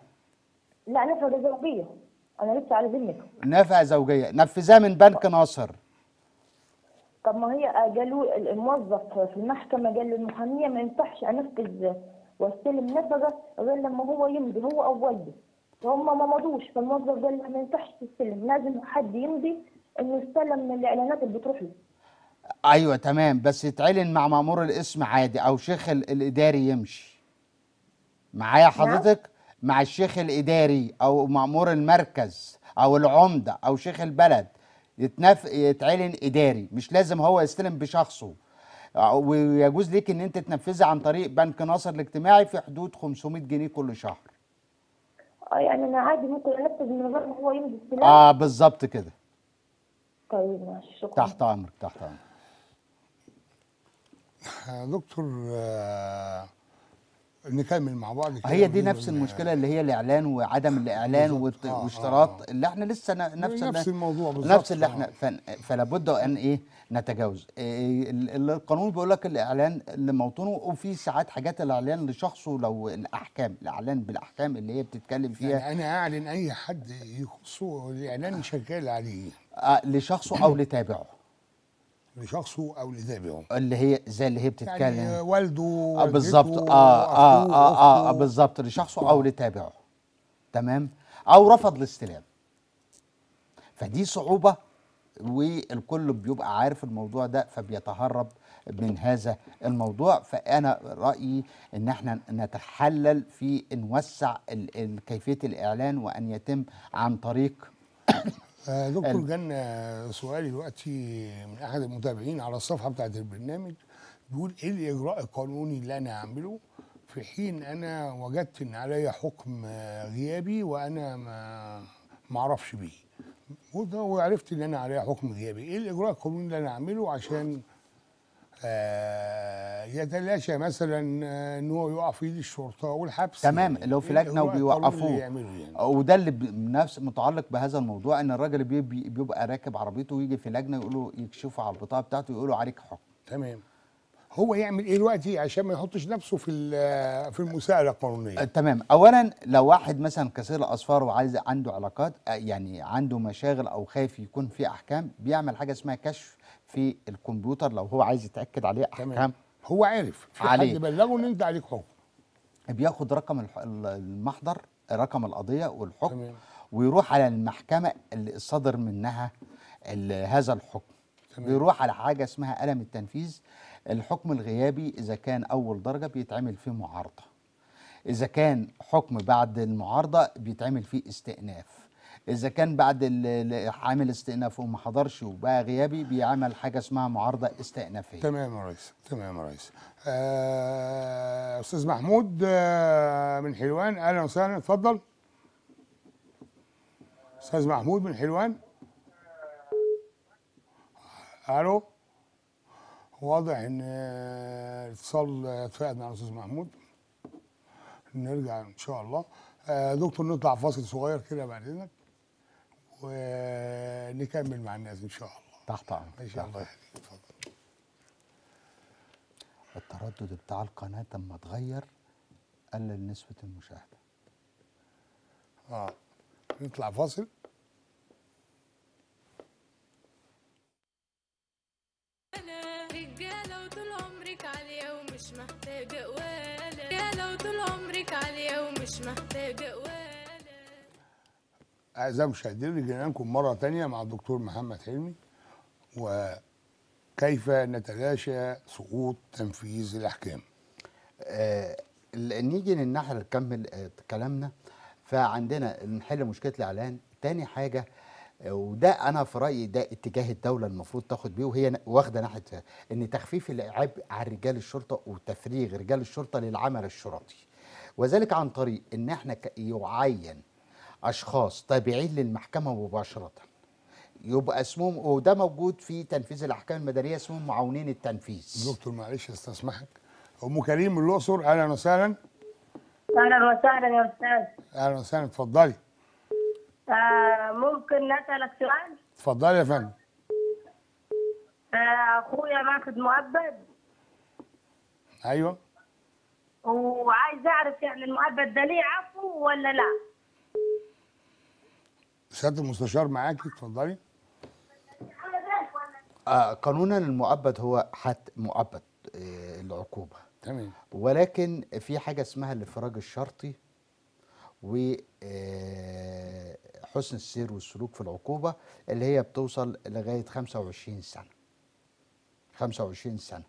لا نفقه زوجيه انا لسه على ذمتي نفقه زوجيه نفذها من بنك ناصر طب ما هي آه، قالوا الموظف في المحكمه قال للمحاميه ما ينفعش انفذ واستلم نفقه غير لما هو يمضي هو او والده وهم ما مضوش فالموظف ده ما ينفعش تستلم لازم حد يمضي انه يستلم من الاعلانات اللي بتروح له ايوه تمام بس يتعلن مع مامور الاسم عادي او شيخ الاداري يمشي معايا نعم. حضرتك مع الشيخ الاداري او مامور المركز او العمده او شيخ البلد يتنف... يتعلن اداري مش لازم هو يستلم بشخصه ويجوز ليك ان انت تنفذها عن طريق بنك ناصر الاجتماعي في حدود 500 جنيه كل شهر آه، يعني انا عادي ممكن انفذ من غير ما هو يمضي السلاح اه بالظبط كده طيب ماشي شكرا تحت امرك تحت امرك دكتور آه نكمل مع بعض كده هي دي نفس المشكله اللي هي الاعلان وعدم الاعلان واشتراط آه آه،, آه. اللي احنا لسه نفس نفس الموضوع بالظبط نفس اللي احنا آه. فلابد ان ايه نتجاوز إيه، إيه، القانون بيقول لك الاعلان لموطنه وفي ساعات حاجات الاعلان لشخصه لو الاحكام الاعلان بالاحكام اللي هي بتتكلم فيها يعني انا اعلن اي حد يخصه الاعلان شغال عليه آه، لشخصه او لتابعه لشخصه او لتابعه اللي هي زي اللي هي بتتكلم يعني والده آه بالظبط آه،, اه اه اه, آه،, آه بالظبط لشخصه او لتابعه تمام او رفض الاستلام فدي صعوبه والكل بيبقى عارف الموضوع ده فبيتهرب من هذا الموضوع فانا رايي ان احنا نتحلل في نوسع كيفيه الاعلان وان يتم عن طريق آه، دكتور جنة سؤالي دلوقتي من احد المتابعين على الصفحه بتاعت البرنامج بيقول ايه الاجراء القانوني اللي انا اعمله في حين انا وجدت ان علي حكم آه، غيابي وانا ما معرفش بيه وعرفت ان انا عليها حكم غيابي ايه الاجراء القانوني اللي انا اعمله عشان آه يتلاشى مثلا آه، ان هو يقع في ايد الشرطه والحبس تمام يعني لو في لجنه إيه وبيوقفوه يعني. وده اللي بنفس متعلق بهذا الموضوع ان الراجل بيبقى راكب عربيته ويجي في لجنه يقولوا يكشفوا على البطاقه بتاعته يقولوا عليك حكم تمام هو يعمل ايه دلوقتي عشان ما يحطش نفسه في في المساءله القانونيه أه، تمام اولا لو واحد مثلا كثير الاصفار وعايز عنده علاقات أه، يعني عنده مشاغل او خايف يكون في احكام بيعمل حاجه اسمها كشف في الكمبيوتر لو هو عايز يتاكد عليه احكام تمام. هو عارف في عليه. حد بلغه ان انت عليك حكم بياخد رقم المحضر رقم القضيه والحكم تمام. ويروح على المحكمه اللي صدر منها هذا الحكم تمام. بيروح على حاجه اسمها قلم التنفيذ الحكم الغيابي إذا كان أول درجة بيتعمل فيه معارضة إذا كان حكم بعد المعارضة بيتعمل فيه استئناف إذا كان بعد عامل استئناف وما حضرش وبقى غيابي بيعمل حاجة اسمها معارضة استئنافية تمام يا ريس تمام يا ريس آه، أستاذ محمود آه، من حلوان أهلا وسهلا اتفضل أستاذ محمود من حلوان ألو واضح ان اتصال اتفقنا على الاستاذ محمود نرجع ان شاء الله آه، دكتور نطلع فاصل صغير كده بعد اذنك ونكمل مع الناس ان شاء الله تحت امرك ان شاء الله اتفضل التردد بتاع القناه لما اتغير قلل نسبه المشاهده اه نطلع فاصل محتاجة ولا يا لو طول عمرك عالية ومش محتاجة ولا أعزائي مشاهدينا لكم مرة تانية مع الدكتور محمد حلمي وكيف نتلاشى سقوط تنفيذ الأحكام آه نيجي للناحية نكمل آه، كلامنا فعندنا نحل مشكلة الإعلان تاني حاجة آه وده انا في رايي ده اتجاه الدوله المفروض تاخد بيه وهي واخده ناحيه ان تخفيف العبء على رجال الشرطه وتفريغ رجال الشرطه للعمل الشرطي وذلك عن طريق ان احنا يعين اشخاص تابعين للمحكمه مباشره يبقى اسمهم وده موجود في تنفيذ الاحكام المدنيه اسمهم معاونين التنفيذ دكتور معلش استسمحك ام كريم من الاقصر اهلا وسهلا اهلا وسهلا يا استاذ اهلا وسهلا اتفضلي آه، ممكن نسألك سؤال؟ اتفضلي يا فندم. آه، أخويا ماخد مؤبد. أيوه. وعايز أعرف يعني المؤبد ده ليه عفو ولا لا؟ سيادة المستشار معاكي اتفضلي. آه قانونا المؤبد هو حد مؤبد آه، العقوبة. تمام. ولكن في حاجة اسمها الإفراج الشرطي و حسن السير والسلوك في العقوبة اللي هي بتوصل لغاية 25 سنة 25 سنة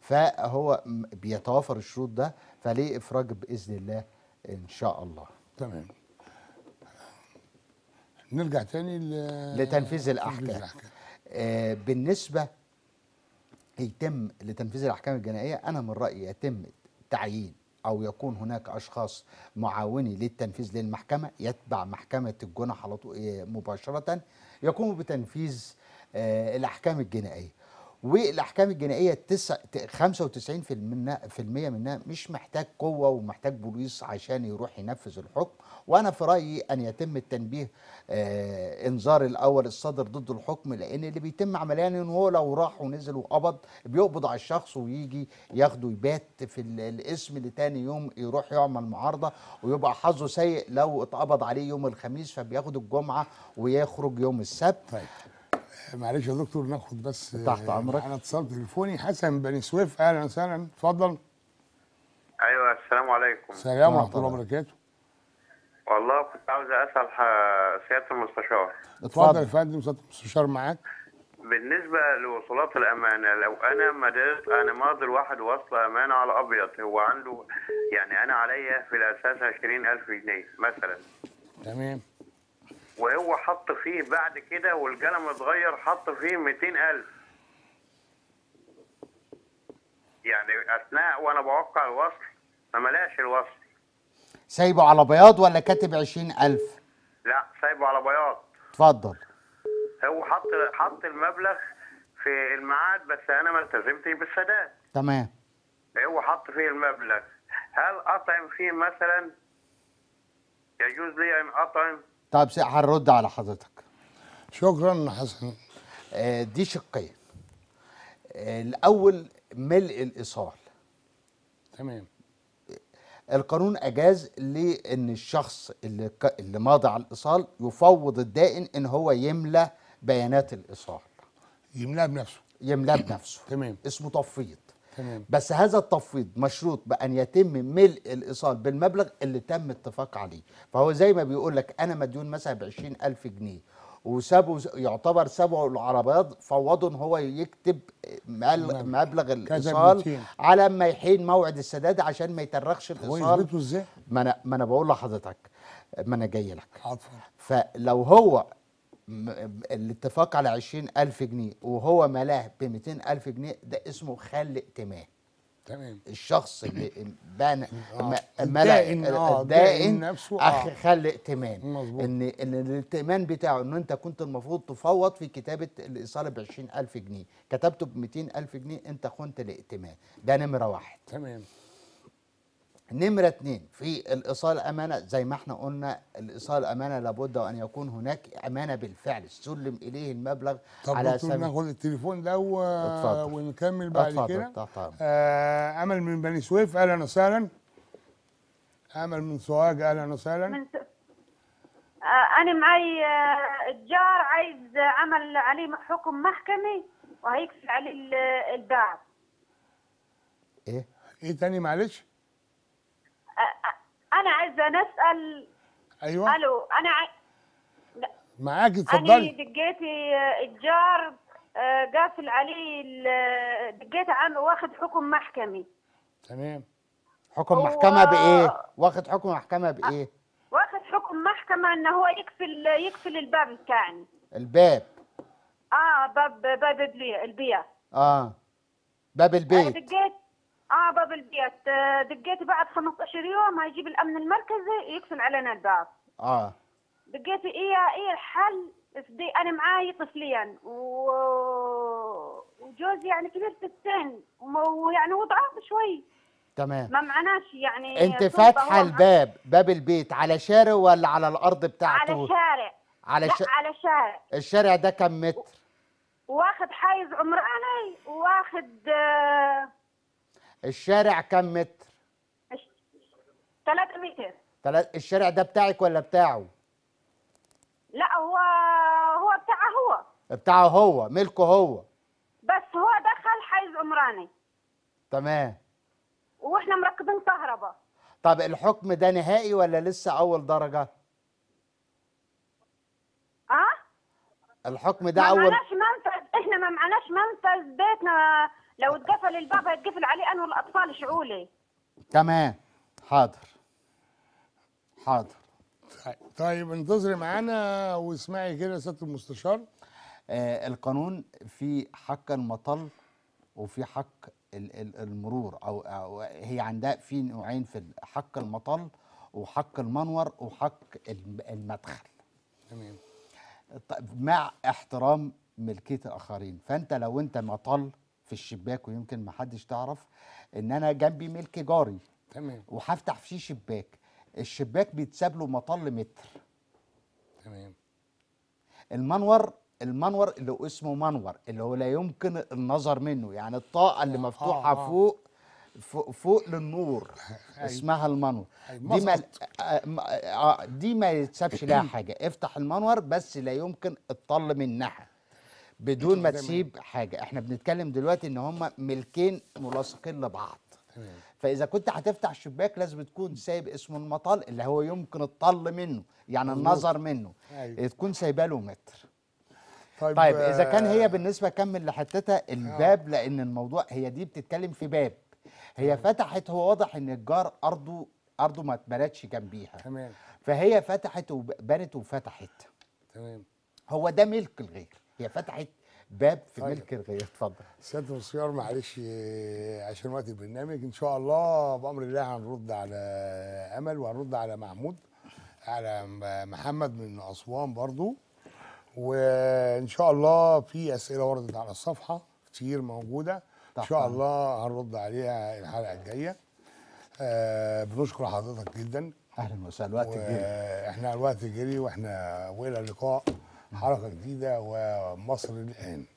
فهو بيتوافر الشروط ده فليه إفراج بإذن الله إن شاء الله تمام نرجع تاني ل... لتنفيذ الأحكام, الأحكام. آه بالنسبة يتم لتنفيذ الأحكام الجنائية أنا من رأيي يتم تعيين أو يكون هناك أشخاص معاوني للتنفيذ للمحكمة يتبع محكمة الجنح آه، مباشرة يقوم بتنفيذ آه، الأحكام الجنائية والاحكام الجنائيه تسع 95% منها في المية منها مش محتاج قوه ومحتاج بوليس عشان يروح ينفذ الحكم وانا في رايي ان يتم التنبيه آه انذار الاول الصادر ضد الحكم لان اللي بيتم عمليا ان هو لو راح ونزل وقبض بيقبض على الشخص ويجي ياخده يبات في الاسم لتاني يوم يروح يعمل معارضه ويبقى حظه سيء لو اتقبض عليه يوم الخميس فبياخد الجمعه ويخرج يوم السبت طيب. معلش يا دكتور ناخد بس تحت عمرك انا اتصال تليفوني حسن بني سويف اهلا وسهلا اتفضل ايوه السلام عليكم السلام ورحمه الله وبركاته والله كنت عاوز اسال سياده المستشار اتفضل يا فندم سياده المستشار معاك بالنسبه لوصولات الامانه لو انا درت انا ما ماضي واحد وصل امانه على ابيض هو عنده يعني انا عليا في الاساس 20000 جنيه مثلا تمام وهو حط فيه بعد كده والقلم اتغير حط فيه 200000 يعني اثناء وانا بوقع الوصل ما ملاش الوصل سايبه على بياض ولا كاتب 20000 لا سايبه على بياض اتفضل هو حط حط المبلغ في الميعاد بس انا ما التزمتش بالسداد تمام هو حط فيه المبلغ هل اطعم فيه مثلا يجوز لي ان اطعم طيب هنرد على حضرتك شكرا حسن آه، دي شقين آه، الاول ملء الايصال تمام القانون اجاز لان الشخص اللي اللي ماضي على الايصال يفوض الدائن ان هو يملى بيانات الايصال يملاها بنفسه يملاها بنفسه تمام اسمه تفويض تمام. بس هذا التفويض مشروط بان يتم ملء الايصال بالمبلغ اللي تم اتفاق عليه فهو زي ما بيقول لك انا مديون مثلا ب 20000 جنيه وسابوا يعتبر سابوا العربيات فوضوا ان هو يكتب مبلغ الايصال على ما يحين موعد السداد عشان ما يترخش الايصال هو ازاي؟ ما انا ما انا بقول لحضرتك ما انا جاي لك عفوا فلو هو الاتفاق على 20000 جنيه وهو ملاه ب 200000 جنيه ده اسمه خل ائتمان تمام الشخص اللي بنى آه. ملا آه، الدائن نفسه آه. اخ خلق ائتمان ان ان الائتمان بتاعه ان انت كنت المفروض تفوض في كتابه الايصال ب 20000 جنيه كتبته ب 200000 جنيه انت خنت الائتمان ده نمره واحد تمام نمرة اتنين في الإيصال أمانة زي ما احنا قلنا الإيصال أمانة لابد وأن يكون هناك أمانة بالفعل سلم إليه المبلغ طب على سبيل ناخد التليفون ده ونكمل بعد اتفضل. كده اتفضل. آه أمل من بني سويف أهلا وسهلا أمل من سوهاج أهلا وسهلا من آه أنا معي آه، الجار عايز عمل عليه حكم محكمي وهيكفي عليه الباع إيه؟ إيه تاني معلش؟ انا عايزه نسال ايوه الو انا ع... معاكي اتفضلي انا دقيتي الجار آه، قافل عليه دقيت عنه واخد حكم محكمي تمام حكم محكمه بايه؟ واخد حكم محكمه بايه؟ واخد حكم محكمه ان هو يقفل يقفل الباب بتاعنا الباب اه باب باب البيع اه باب البيت انا دقيت اه باب البيت آه، دقيت بعد 15 يوم هيجيب الامن المركزي يقفل علينا الباب اه دقيت ايه ايه الحل دي انا معاي طفلين و... وجوزي يعني كبير في السن ويعني وضعه شوي تمام ما معناش يعني انت فاتحه الباب باب البيت على شارع ولا على الارض بتاعته على شارع على ش... على شارع الشارع ده كم متر واخد حيز عمراني واخد آه الشارع كم متر؟ 3 متر تلات الشارع ده بتاعك ولا بتاعه؟ لا هو هو بتاعه هو بتاعه هو ملكه هو بس هو دخل حيز عمراني تمام واحنا مركبين كهرباء طب الحكم ده نهائي ولا لسه اول درجه؟ اه الحكم ده ما اول معناش منفذ احنا ما معناش منفذ بيتنا لو اتقفل الباب هيتقفل عليه انا والاطفال شعولي تمام حاضر حاضر طيب, طيب، انتظري معانا واسمعي كده يا سياده المستشار آه القانون في حق المطل وفي حق المرور أو, او هي عندها في نوعين في حق المطل وحق المنور وحق المدخل تمام طيب، مع احترام ملكيه الاخرين فانت لو انت مطل في الشباك ويمكن ما حدش تعرف ان انا جنبي ملك جاري تمام وهفتح فيه شباك الشباك بيتساب له مطل متر تمام المنور المنور اللي اسمه منور اللي هو لا يمكن النظر منه يعني الطاقه اللي آه، مفتوحه آه آه. فوق فوق, للنور أيوة. اسمها المنور أيوة، دي ما آه، آه، دي ما يتسابش لها حاجه افتح المنور بس لا يمكن الطل منها بدون ما تسيب حاجه احنا بنتكلم دلوقتي ان هم ملكين ملاصقين لبعض فاذا كنت هتفتح الشباك لازم تكون سايب اسمه المطل اللي هو يمكن الطل منه يعني النظر منه أيوه. تكون سايبه له متر طيب, طيب اذا كان هي آه، بالنسبه كمل لحتتها الباب آه. لان الموضوع هي دي بتتكلم في باب هي آه. فتحت هو واضح ان الجار ارضه ارضه ما اتبنتش جنبيها تمام فهي فتحت وبنت وفتحت تمام هو ده ملك الغير هي فتحت باب في طيب. ملك الغير اتفضل سياده الصيار معلش آه، عشان وقت البرنامج ان شاء الله بامر الله هنرد على امل وهنرد على محمود على محمد من اسوان برضو وان شاء الله في اسئله وردت على الصفحه كتير موجوده ان شاء الله هنرد عليها الحلقه الجايه آه بنشكر حضرتك جدا اهلا وسهلا الوقت جري احنا الوقت جري واحنا والى اللقاء حركه جديده ومصر الان